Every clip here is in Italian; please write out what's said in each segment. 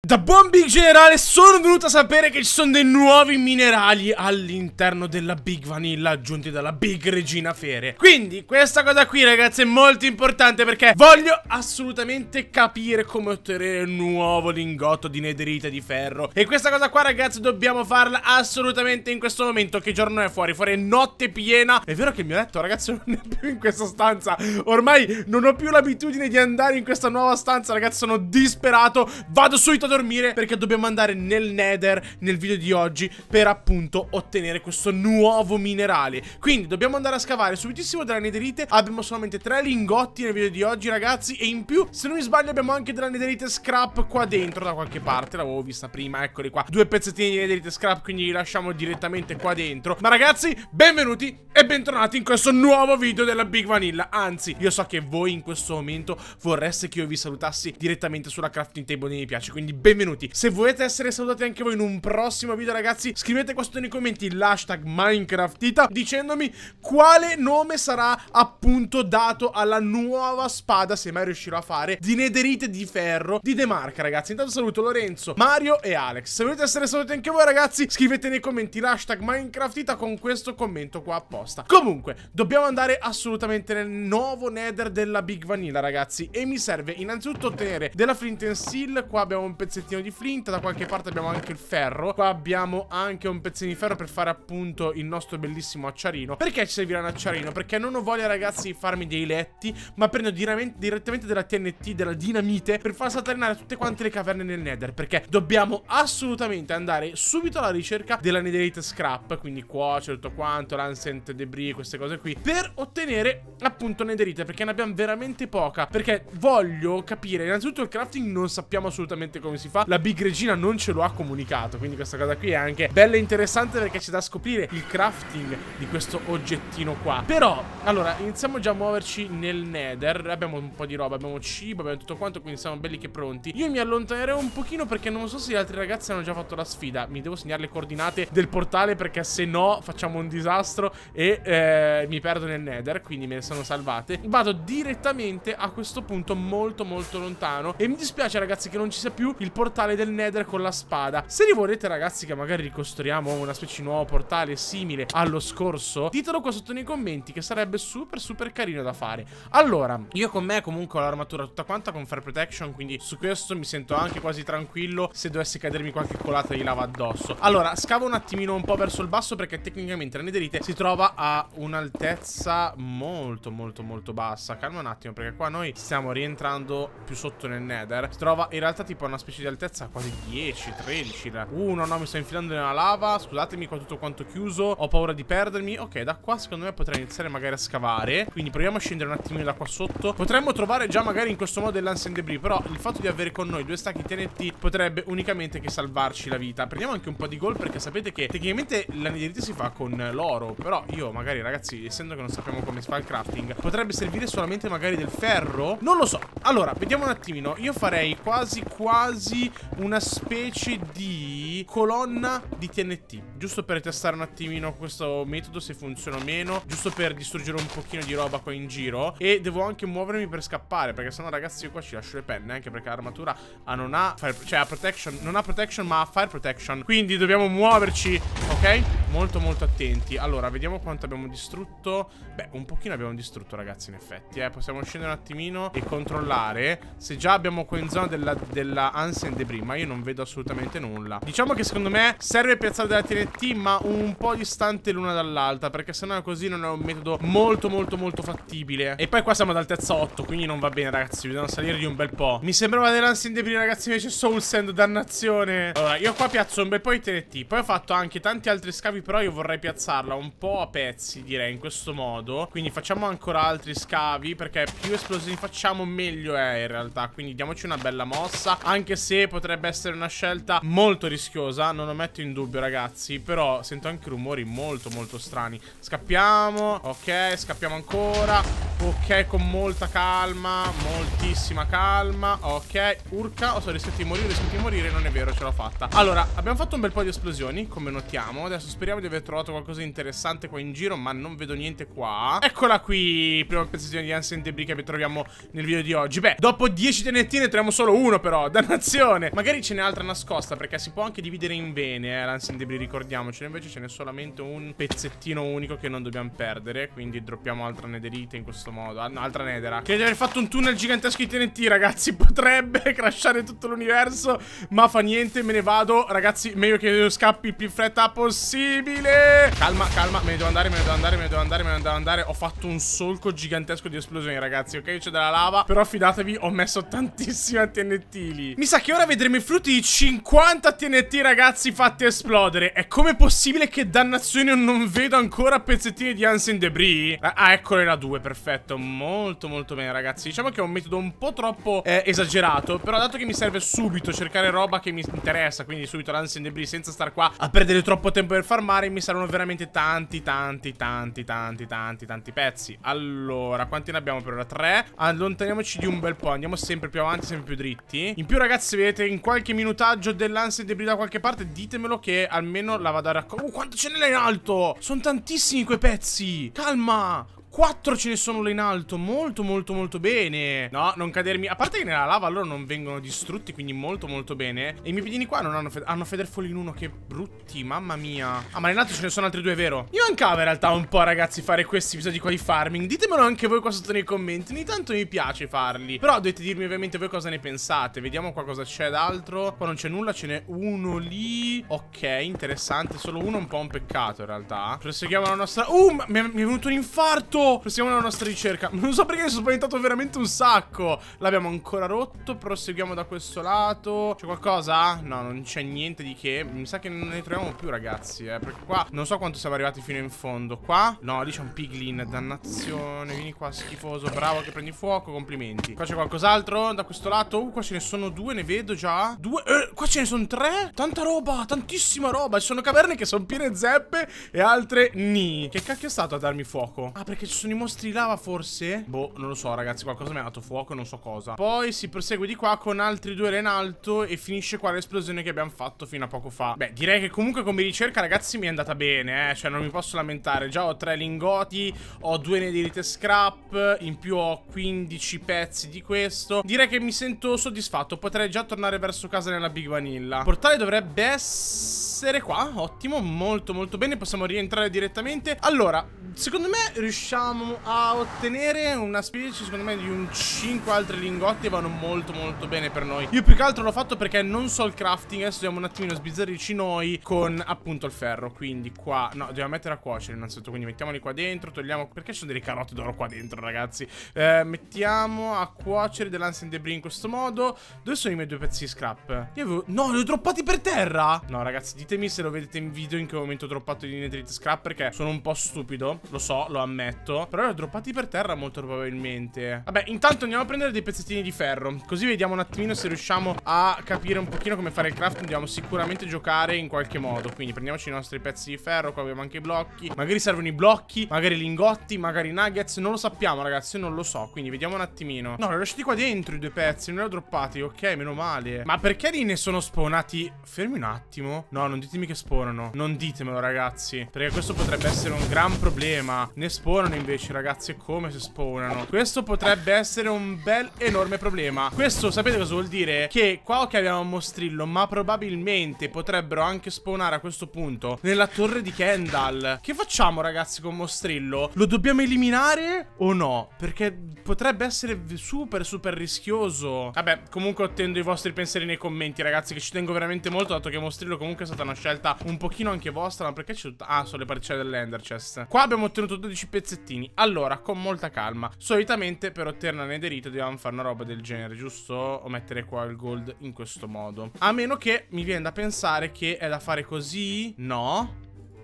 Da buon Big Generale sono venuto a sapere che ci sono dei nuovi minerali all'interno della Big Vanilla aggiunti dalla Big Regina Fere Quindi questa cosa qui ragazzi è molto importante perché voglio assolutamente capire come ottenere un nuovo lingotto di nederite di ferro E questa cosa qua ragazzi dobbiamo farla assolutamente in questo momento che giorno è fuori? Fuori è notte piena È vero che mi ho detto ragazzi non è più in questa stanza Ormai non ho più l'abitudine di andare in questa nuova stanza ragazzi sono disperato Vado subito dormire perché dobbiamo andare nel nether nel video di oggi per appunto ottenere questo nuovo minerale Quindi dobbiamo andare a scavare subitissimo della netherite Abbiamo solamente tre lingotti nel video di oggi ragazzi E in più se non mi sbaglio abbiamo anche della netherite scrap qua dentro da qualche parte L'avevo vista prima eccoli qua Due pezzettini di netherite scrap quindi li lasciamo direttamente qua dentro Ma ragazzi benvenuti e bentornati in questo nuovo video della Big Vanilla Anzi io so che voi in questo momento vorreste che io vi salutassi direttamente sulla crafting table dei mi piace Quindi benvenuti Se volete essere salutati anche voi in un prossimo video ragazzi Scrivete qua sotto nei commenti l'hashtag Minecraftita Dicendomi quale nome sarà appunto dato alla nuova spada Se mai riuscirò a fare di nederite di ferro di Demarca ragazzi Intanto saluto Lorenzo, Mario e Alex Se volete essere salutati anche voi ragazzi Scrivete nei commenti l'hashtag Minecraftita con questo commento qua apposta Comunque dobbiamo andare assolutamente nel nuovo nether della Big Vanilla ragazzi E mi serve innanzitutto ottenere della flint and Seal. Qua abbiamo un pezzo pezzettino di flint Da qualche parte abbiamo anche il ferro Qua abbiamo anche un pezzettino di ferro per fare appunto il nostro bellissimo acciarino Perché ci servirà un acciarino? Perché non ho voglia ragazzi di farmi dei letti Ma prendo direttamente della TNT, della dinamite Per far satarinare tutte quante le caverne nel nether Perché dobbiamo assolutamente andare subito alla ricerca della netherite scrap Quindi cuoce tutto quanto, l'ancient debris, queste cose qui Per ottenere appunto netherite Perché ne abbiamo veramente poca Perché voglio capire Innanzitutto il crafting non sappiamo assolutamente come come si fa La Big Regina non ce lo ha comunicato Quindi questa cosa qui è anche bella e interessante Perché c'è da scoprire il crafting di questo oggettino qua Però, allora, iniziamo già a muoverci nel nether Abbiamo un po' di roba, abbiamo cibo, abbiamo tutto quanto Quindi siamo belli che pronti Io mi allontanerò un pochino perché non so se gli altri ragazzi hanno già fatto la sfida Mi devo segnare le coordinate del portale Perché se no facciamo un disastro E eh, mi perdo nel nether Quindi me ne sono salvate Vado direttamente a questo punto molto molto lontano E mi dispiace ragazzi che non ci sia più il il portale del Nether con la spada. Se li volete ragazzi che magari ricostruiamo una specie di nuovo portale simile allo scorso, ditelo qua sotto nei commenti che sarebbe super super carino da fare. Allora, io con me comunque ho l'armatura tutta quanta con Fair Protection, quindi su questo mi sento anche quasi tranquillo se dovesse cadermi qualche colata di lava addosso. Allora, scavo un attimino un po' verso il basso perché tecnicamente la nederite si trova a un'altezza molto molto molto bassa. Calma un attimo perché qua noi stiamo rientrando più sotto nel Nether. Si trova in realtà tipo una specie 12 di altezza, quasi 10, 13. Uh, no, mi sto infilando nella lava. Scusatemi qua tutto quanto chiuso. Ho paura di perdermi. Ok, da qua secondo me potrei iniziare magari a scavare. Quindi proviamo a scendere un attimino da qua sotto. Potremmo trovare già magari in questo modo dell'Ancient Debris. Però il fatto di avere con noi due stacchi TNT potrebbe unicamente che salvarci la vita. Prendiamo anche un po' di gol perché sapete che tecnicamente la nidrite si fa con l'oro. Però io magari ragazzi, essendo che non sappiamo come si fa il crafting, potrebbe servire solamente magari del ferro? Non lo so. Allora, vediamo un attimino. Io farei quasi quasi quasi una specie di colonna di TNT Giusto per testare un attimino questo metodo se funziona o meno Giusto per distruggere un pochino di roba qua in giro E devo anche muovermi per scappare Perché sennò ragazzi io qua ci lascio le penne Anche perché l'armatura ah, non ha fire, Cioè ha protection Non ha protection ma ha fire protection Quindi dobbiamo muoverci Ok? Molto molto attenti Allora vediamo quanto abbiamo distrutto Beh un pochino abbiamo distrutto ragazzi in effetti eh. Possiamo scendere un attimino e controllare Se già abbiamo qua in zona della, della Ancient Debris Ma io non vedo assolutamente nulla Diciamo diciamo che secondo me serve piazzare della TNT ma un po' distante l'una dall'altra perché sennò così non è un metodo molto molto molto fattibile E poi qua siamo ad altezza 8 quindi non va bene ragazzi dobbiamo salire di un bel po' Mi sembrava dei Lansing Debris ragazzi invece Soul Sand dannazione Allora io qua piazzo un bel po' di TNT Poi ho fatto anche tanti altri scavi però io vorrei piazzarla un po' a pezzi direi in questo modo Quindi facciamo ancora altri scavi perché più esplosivi facciamo meglio è in realtà Quindi diamoci una bella mossa Anche se potrebbe essere una scelta molto rischiosa rischiosa, non lo metto in dubbio ragazzi Però sento anche rumori molto molto strani Scappiamo, ok, scappiamo ancora Ok, con molta calma, moltissima calma Ok, urca, oh, so, rischiato di morire, rischiato di morire, non è vero, ce l'ho fatta Allora, abbiamo fatto un bel po' di esplosioni, come notiamo Adesso speriamo di aver trovato qualcosa di interessante qua in giro Ma non vedo niente qua Eccola qui, prima pezzettino di Ancient Debris che troviamo nel video di oggi Beh, dopo 10 tenettine troviamo solo uno però, dannazione Magari ce n'è altra nascosta perché si può anche dividere in bene, eh, l'ansia Lansendebri, ricordiamocelo. Invece ce n'è solamente un pezzettino unico che non dobbiamo perdere. Quindi droppiamo altra nederite in questo modo. Ah, no, altra nedera. Credo di aver fatto un tunnel gigantesco di TNT, ragazzi. Potrebbe crashare tutto l'universo. Ma fa niente, me ne vado. Ragazzi, meglio che scappi il più fretta possibile. Calma, calma. Me ne devo andare, me ne devo andare, me ne devo andare, me ne devo andare. Ho fatto un solco gigantesco di esplosioni, ragazzi. Ok, c'è della lava. Però fidatevi, ho messo tantissimi TNT lì. Mi sa che ora vedremo i frutti di 50 TNT questi ragazzi fatti esplodere. È come possibile che dannazione non vedo ancora pezzettini di Hansen Debris? Ah, ah, eccole la 2, perfetto. Molto, molto bene, ragazzi. Diciamo che è un metodo un po' troppo eh, esagerato, però dato che mi serve subito cercare roba che mi interessa, quindi subito l'Hansen Debris senza star qua a perdere troppo tempo per farmare, mi servono veramente tanti, tanti, tanti, tanti, tanti, tanti pezzi. Allora, quanti ne abbiamo per ora? 3. Allontaniamoci di un bel po', andiamo sempre più avanti, sempre più dritti. In più, ragazzi, vedete, in qualche minutaggio dell'Hansen Debris da qualche qualche parte ditemelo che almeno la vado a raccogliere. Oh, quanto ce n'è là in alto! Sono tantissimi quei pezzi! Calma! 4 ce ne sono là in alto. Molto, molto, molto bene. No, non cadermi. A parte che nella lava loro non vengono distrutti, quindi molto, molto bene. E i miei piedini qua non hanno, fe hanno Federfall in uno. Che brutti, mamma mia. Ah, ma in alto ce ne sono altri due, vero? Io mancava in realtà un po', ragazzi, fare questi episodi qua di farming. Ditemelo anche voi qua sotto nei commenti. Ogni tanto mi piace farli. Però dovete dirmi ovviamente voi cosa ne pensate. Vediamo qua cosa c'è d'altro. Qua non c'è nulla, ce n'è uno lì. Ok, interessante. Solo uno un po' un peccato, in realtà. Proseguiamo la nostra... Uh, mi è venuto un infarto! Oh, proseguiamo la nostra ricerca. Non so perché mi sono spaventato veramente un sacco. L'abbiamo ancora rotto. Proseguiamo da questo lato. C'è qualcosa? No, non c'è niente di che. Mi sa che non ne troviamo più, ragazzi. Eh, perché qua non so quanto siamo arrivati fino in fondo. Qua? No, lì c'è un piglin. Dannazione. Vieni qua, schifoso. Bravo che prendi fuoco. Complimenti. Qua c'è qualcos'altro da questo lato. Uh, qua ce ne sono due, ne vedo già. Due. Eh, qua ce ne sono tre. Tanta roba, tantissima roba. Ci sono caverne che sono piene zeppe e altre ni. Che cacchio è stato a darmi fuoco? Ah, perché ci sono i mostri lava forse? Boh, non lo so ragazzi, qualcosa mi ha dato fuoco, non so cosa. Poi si prosegue di qua con altri due re in alto e finisce qua l'esplosione che abbiamo fatto fino a poco fa. Beh, direi che comunque come ricerca ragazzi mi è andata bene, eh. Cioè non mi posso lamentare, già ho tre lingoti, ho due nederite scrap, in più ho 15 pezzi di questo. Direi che mi sento soddisfatto, potrei già tornare verso casa nella Big Vanilla. portale dovrebbe essere qua, ottimo, molto molto bene, possiamo rientrare direttamente. Allora, secondo me riusciamo riusciamo a ottenere una specie, secondo me, di un 5 altri lingotti vanno molto molto bene per noi. Io più che altro l'ho fatto perché non so il crafting, adesso dobbiamo un attimino sbizzarrirci noi con appunto il ferro. Quindi qua, no, dobbiamo mettere a cuocere innanzitutto, quindi mettiamoli qua dentro, togliamo... Perché ci sono delle carote d'oro qua dentro, ragazzi? Eh, mettiamo a cuocere dell'ansia in debris in questo modo. Dove sono i miei due pezzi di scrap? Io avevo... No, li ho droppati per terra! No, ragazzi, ditemi se lo vedete in video in che momento ho droppato di netherite scrap perché sono un po' stupido, lo so, lo ammetto fatto Però erano droppati per terra molto probabilmente Vabbè intanto andiamo a prendere dei pezzettini di ferro Così vediamo un attimino se riusciamo a capire un pochino come fare il craft Dobbiamo sicuramente giocare in qualche modo Quindi prendiamoci i nostri pezzi di ferro Qua abbiamo anche i blocchi Magari servono i blocchi Magari lingotti Magari nuggets Non lo sappiamo ragazzi non lo so Quindi vediamo un attimino No li ho lasciati qua dentro i due pezzi Non li ho droppati Ok meno male Ma perché lì ne sono spawnati Fermi un attimo No non ditemi che spawnano Non ditemelo ragazzi Perché questo potrebbe essere un gran problema Ne spawnano invece, ragazzi, come si spawnano. Questo potrebbe essere un bel enorme problema. Questo sapete cosa vuol dire? Che qua ok abbiamo un mostrillo, ma probabilmente potrebbero anche spawnare a questo punto nella torre di Kendall. Che facciamo, ragazzi, con mostrillo? Lo dobbiamo eliminare o no? Perché potrebbe essere super, super rischioso. Vabbè, comunque attendo i vostri pensieri nei commenti, ragazzi, che ci tengo veramente molto, dato che mostrillo comunque è stata una scelta un pochino anche vostra, ma perché c'è tutta... Ah, sono le particelle dell'Ender chest. Qua abbiamo ottenuto 12 pezzettini pezzettini. Allora, con molta calma. Solitamente per ottenere nederito dobbiamo fare una roba del genere, giusto? O mettere qua il gold in questo modo. A meno che mi viene da pensare che è da fare così. No.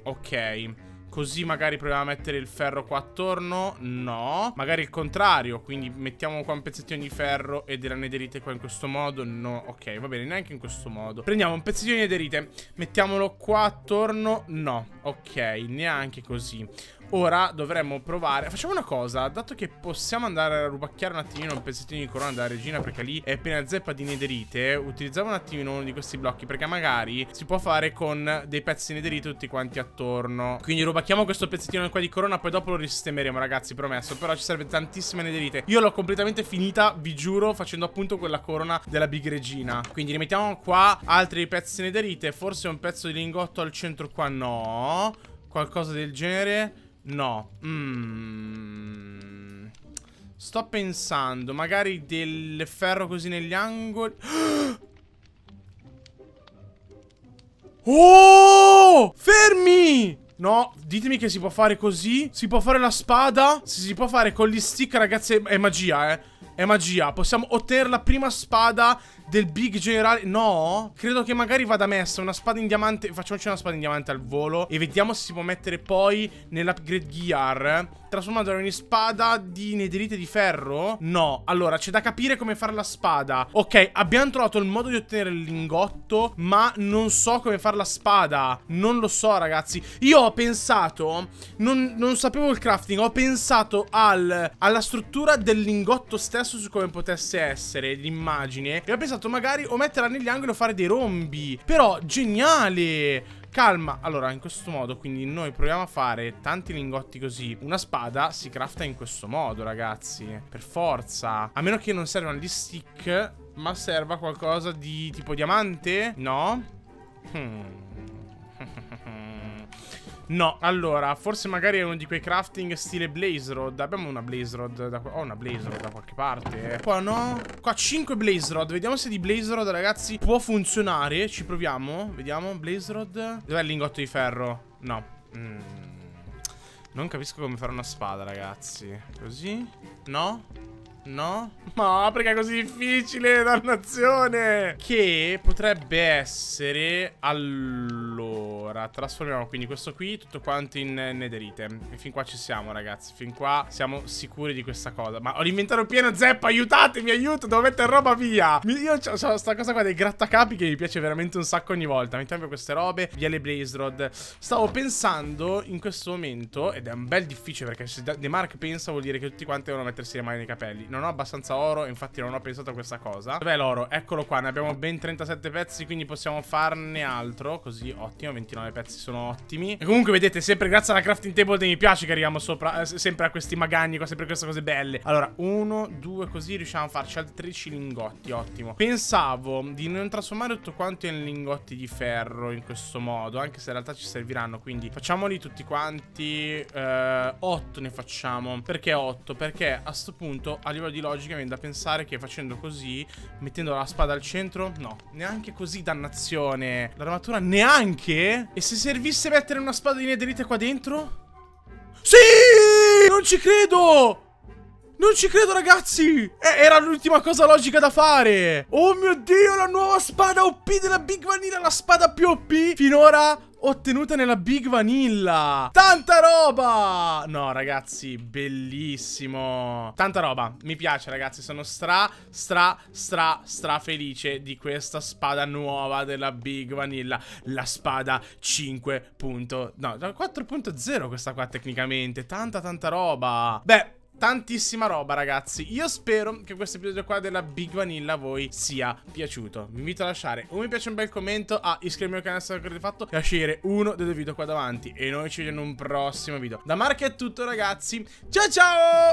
Ok. Così magari proviamo a mettere il ferro qua attorno No Magari il contrario Quindi mettiamo qua un pezzettino di ferro E della nederite qua in questo modo No Ok va bene neanche in questo modo Prendiamo un pezzettino di nederite Mettiamolo qua attorno No Ok neanche così Ora dovremmo provare Facciamo una cosa Dato che possiamo andare a rubacchiare un attimino un pezzettino di corona della regina Perché lì è appena zeppa di nederite Utilizziamo un attimino uno di questi blocchi Perché magari si può fare con dei pezzi di nederite tutti quanti attorno Quindi rubacchiamo questo pezzettino qua di corona Poi dopo lo risistemeremo ragazzi promesso Però ci serve tantissima nederite Io l'ho completamente finita vi giuro Facendo appunto quella corona della big regina Quindi rimettiamo qua altri pezzi di nederite Forse un pezzo di lingotto al centro qua no Qualcosa del genere No. Mm. Sto pensando, magari del ferro così negli angoli. Oh! Fermi! No, ditemi che si può fare così. Si può fare la spada. Si, si può fare con gli stick, ragazzi. È magia, eh. È magia. Possiamo ottenere la prima spada del big generale No Credo che magari vada messa una spada in diamante Facciamoci una spada in diamante al volo E vediamo se si può mettere poi nell'upgrade gear Trasformandola in spada di nederite di ferro No Allora c'è da capire come fare la spada Ok abbiamo trovato il modo di ottenere il lingotto Ma non so come fare la spada Non lo so ragazzi Io ho pensato Non, non sapevo il crafting Ho pensato al, alla struttura del lingotto stesso Su come potesse essere l'immagine E ho pensato pensato magari o metterla negli angoli o fare dei rombi. Però, geniale! Calma, allora in questo modo quindi noi proviamo a fare tanti lingotti così Una spada si crafta in questo modo ragazzi, per forza A meno che non servano gli stick, ma serva qualcosa di tipo diamante? No? Hmm No, allora, forse magari è uno di quei crafting stile Blaze Rod. Abbiamo una Blaze Rod da qua. Ho una Blaze Rod da qualche parte. Qua no. Qua 5 Blaze Rod. Vediamo se di Blaze Rod, ragazzi, può funzionare. Ci proviamo. Vediamo. Blaze Rod. Dov'è il lingotto di ferro? No. Mm. Non capisco come fare una spada, ragazzi. Così? No? No? Ma no, perché è così difficile, dannazione! Che potrebbe essere... Allora... Allora, trasformiamo quindi questo qui, tutto quanto in nederite. E fin qua ci siamo, ragazzi. Fin qua siamo sicuri di questa cosa. Ma ho l'inventario pieno, zeppo, aiutatemi, aiuto, devo mettere roba via. Io ho, ho sta cosa qua dei grattacapi che mi piace veramente un sacco ogni volta. Mettiamo queste robe, via le blaze rod. Stavo pensando in questo momento, ed è un bel difficile perché se De Mark pensa vuol dire che tutti quanti devono mettersi le mani nei capelli. Non ho abbastanza oro, infatti non ho pensato a questa cosa. Dov'è l'oro? Eccolo qua, ne abbiamo ben 37 pezzi, quindi possiamo farne altro. Così, ottimo, 20 tutti, no? I pezzi sono ottimi. E comunque, vedete, sempre grazie alla crafting table dei mi piace che arriviamo sopra, eh, sempre a questi magagni, cose, sempre queste cose belle. Allora, uno, due, così riusciamo a farci altri lingotti, ottimo. Pensavo di non trasformare tutto quanto in lingotti di ferro in questo modo, anche se in realtà ci serviranno, quindi facciamoli tutti quanti. Eh, 8 ne facciamo. Perché otto? Perché a questo punto, a livello di logica, mi viene da pensare che facendo così, mettendo la spada al centro, no, neanche così, dannazione. L'armatura neanche? E se servisse mettere una spada di nederite qua dentro? Sì! Non ci credo! Non ci credo ragazzi! Eh, era l'ultima cosa logica da fare! Oh mio Dio, la nuova spada OP della Big Vanilla, la spada più OP finora ottenuta nella Big Vanilla Tanta roba No ragazzi bellissimo Tanta roba mi piace ragazzi sono stra stra stra stra felice di questa spada nuova della Big Vanilla La spada 5. no 4.0 questa qua tecnicamente Tanta tanta roba Beh tantissima roba ragazzi Io spero che questo episodio qua della Big Vanilla a voi sia piaciuto Vi invito a lasciare un mi piace un bel commento A iscrivervi al canale se non l'avete fatto E a scegliere uno dei due video qua davanti E noi ci vediamo in un prossimo video Da Mark è tutto ragazzi Ciao ciao